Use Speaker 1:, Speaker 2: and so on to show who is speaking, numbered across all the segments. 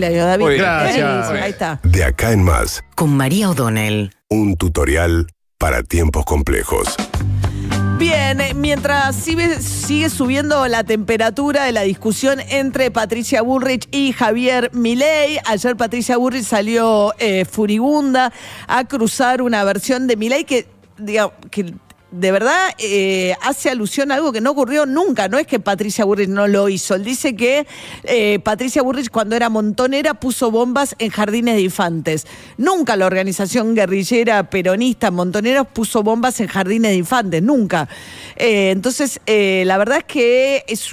Speaker 1: De acá en más. Con María O'Donnell. Un tutorial para tiempos complejos. Bien, eh, mientras sigue, subiendo la temperatura de la discusión entre Patricia Burrich y Javier Milei, ayer Patricia Burrich salió eh, furibunda a cruzar una versión de Milei que, digamos, que de verdad eh, hace alusión a algo que no ocurrió nunca. No es que Patricia Burris no lo hizo. Él dice que eh, Patricia Burrich, cuando era montonera, puso bombas en jardines de infantes. Nunca la organización guerrillera peronista montonera puso bombas en jardines de infantes. Nunca. Eh, entonces, la verdad es que es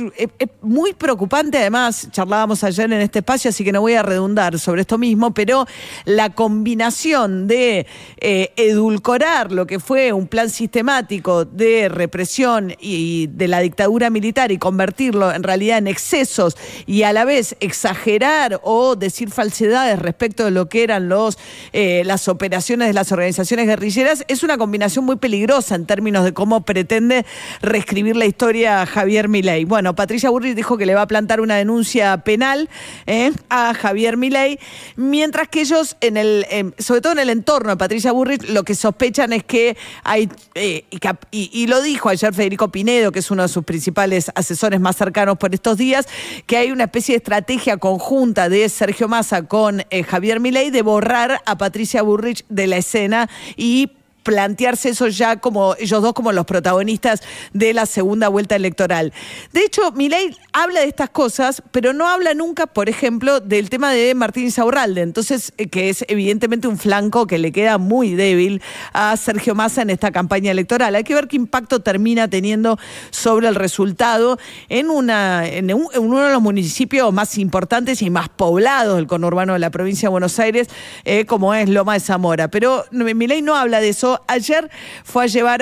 Speaker 1: muy preocupante. Además, charlábamos ayer en este espacio, así que no voy a redundar sobre esto mismo, pero la combinación de edulcorar lo que fue un plan sistemático de represión y de la dictadura militar y convertirlo en realidad en excesos y a la vez exagerar o decir falsedades respecto de lo que eran los, eh, las operaciones de las organizaciones guerrilleras es una combinación muy peligrosa en términos de cómo pretende reescribir la historia Javier Milei. Bueno, Patricia Burri dijo que le va a plantar una denuncia penal eh, a Javier Milei, mientras que ellos en el, sobre todo en el entorno de Patricia Burrit, lo que sospechan es que hay eh, y, lo dijo ayer Federico Pinedo, que es uno de sus principales asesores más cercanos por estos días, que hay una especie de estrategia conjunta de Sergio Massa con eh, Javier Milei de borrar a Patricia Burrich de la escena y plantearse eso ya como ellos dos como los protagonistas de la segunda vuelta electoral. De hecho, Milei habla de estas cosas, pero no habla nunca, por ejemplo, del tema de Martín Saurralde, entonces eh, que es evidentemente un flanco que le queda muy débil a Sergio Massa en esta campaña electoral. Hay que ver qué impacto termina teniendo sobre el resultado en una en, uno de los municipios más importantes y más poblados del conurbano de la provincia de Buenos Aires, eh, como es Loma de Zamora. Pero eh, ley no habla de eso Ayer fue a llevar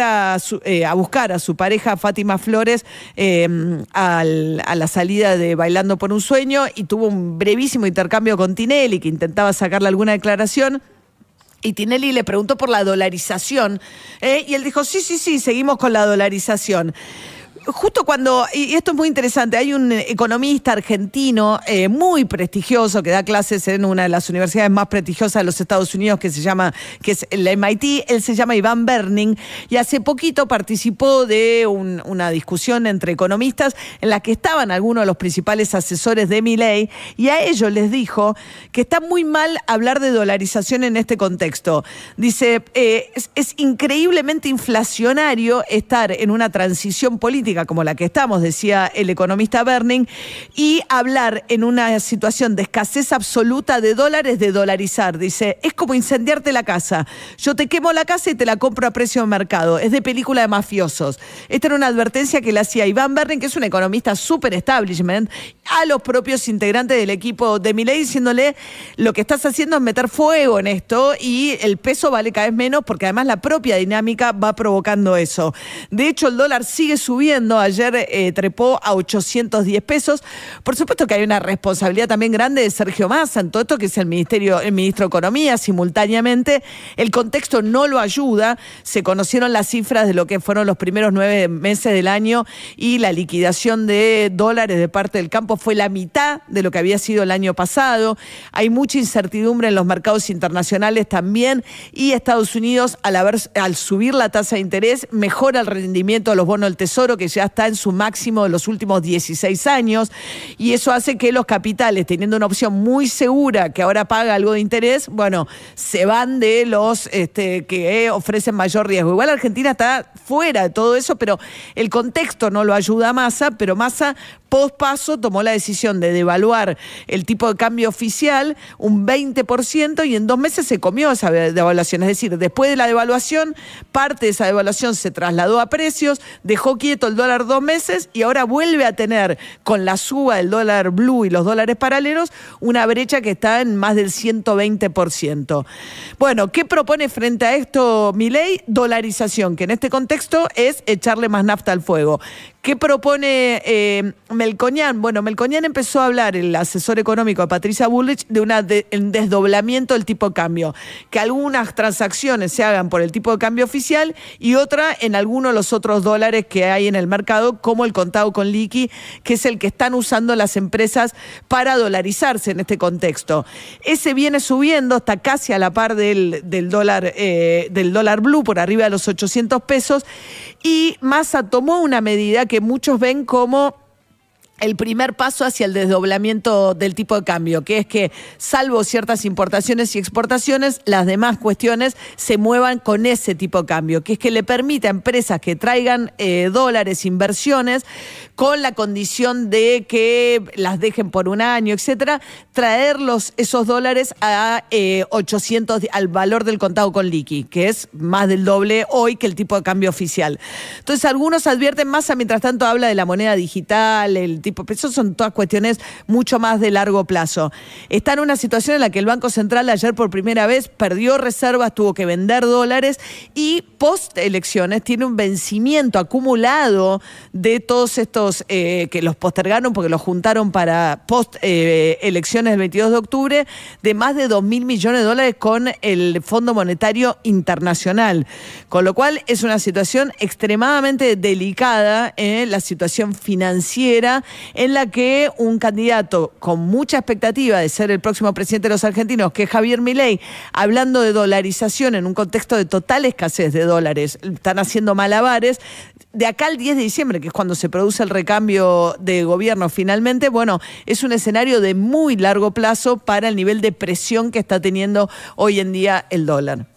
Speaker 1: eh, a, buscar a su pareja Fátima Flores em, a la salida de Bailando por un Sueño y tuvo un brevísimo intercambio con Tinelli, que intentaba sacarle alguna declaración. Y Tinelli le preguntó por la dolarización. Eh, y él dijo, sí, sí, sí, seguimos con la dolarización justo cuando, y esto es muy interesante, hay un economista argentino eh, muy prestigioso que da clases en una de las universidades más prestigiosas de los Estados Unidos que se llama, que es el MIT, él se llama Iván Berning y hace poquito participó de una discusión entre economistas en la que estaban algunos de los principales asesores de Miley y a ellos les dijo que está muy mal hablar de dolarización en este contexto. Dice, eh, es increíblemente inflacionario estar en una transición política como la que estamos, decía el economista Berning, y hablar en una situación de escasez absoluta de dólares, de dolarizar. Dice, es como incendiarte la casa. Yo te quemo la casa y te la compro a precio de mercado. Es de película de mafiosos. Esta era una advertencia que le hacía Iván Berning, que es un economista súper establishment, a los propios integrantes del equipo de Miley diciéndole, lo que estás haciendo es meter fuego en esto y el peso vale cada vez menos porque además la propia dinámica va provocando eso. De hecho, el dólar sigue subiendo Ayer eh, trepó a 810 pesos. Por supuesto que hay una responsabilidad también grande de Sergio Massa en todo esto, que es el ministerio, el ministro de Economía, simultáneamente. El contexto no lo ayuda. Se conocieron las cifras de lo que fueron los primeros nueve meses del año y la liquidación de dólares de parte del campo fue la mitad de lo que había sido el año pasado. Hay mucha incertidumbre en los mercados internacionales también y Estados Unidos al, al subir la tasa de interés mejora el rendimiento de los bonos del tesoro que ya está en su máximo de los últimos 16 años y eso hace que los capitales, teniendo una opción muy segura que ahora paga algo de interés, bueno, se van de los este, que eh, ofrecen mayor riesgo. Igual Argentina está fuera de todo eso, pero el contexto no lo ayuda a Massa, pero Massa post paso tomó la decisión de devaluar el tipo de cambio oficial un 20% y en dos meses se comió esa devaluación. Es decir, después de la devaluación, parte de esa devaluación se trasladó a precios, dejó quieto el dólar dos meses y ahora vuelve a tener, con la suba del dólar blue y los dólares paralelos, una brecha que está en más del 120%. Bueno, ¿qué propone frente a esto mi ley? Dolarización, que en este contexto es echarle más nafta al fuego. ¿Qué propone Melcoñán? Eh, Melconian? Bueno, Melconian empezó a hablar, el asesor económico a Patricia Bullrich, de un desdoblamiento del tipo de cambio. Que algunas transacciones se hagan por el tipo de cambio oficial y otra en alguno de los otros dólares que hay en el mercado, como el contado con liqui, que es el que están usando las empresas para dolarizarse en este contexto. Ese viene subiendo, hasta casi a la par del, dólar, eh, del dólar blue, por arriba de los 800 pesos, y Massa tomó una medida que muchos ven como el primer paso hacia el desdoblamiento del tipo de cambio, que es que salvo ciertas importaciones y exportaciones, las demás cuestiones se muevan con ese tipo de cambio, que es que le permite a empresas que traigan eh, dólares, inversiones, con la condición de que las dejen por un año, etcétera, traerlos esos dólares a 800 eh, al valor del contado con liqui, que es más del doble hoy que el tipo de cambio oficial. Entonces algunos advierten, más, mientras tanto habla de la moneda digital, el tipo, eso son todas cuestiones mucho más de largo plazo. Está en una situación en la que el Banco Central ayer por primera vez perdió reservas, tuvo que vender dólares y post elecciones tiene un vencimiento acumulado de todos estos eh, que los postergaron porque los juntaron para post eh, elecciones del 22 de octubre de más de 2 mil millones de dólares con el Fondo Monetario Internacional. Con lo cual es una situación extremadamente delicada, eh, la situación financiera en la que un candidato con mucha expectativa de ser el próximo presidente de los argentinos, que es Javier Milei, hablando de dolarización en un contexto de total escasez de dólares, están haciendo malabares, de acá al 10 de diciembre, que es cuando se produce el recambio de gobierno finalmente, bueno, es un escenario de muy largo plazo para el nivel de presión que está teniendo hoy en día el dólar.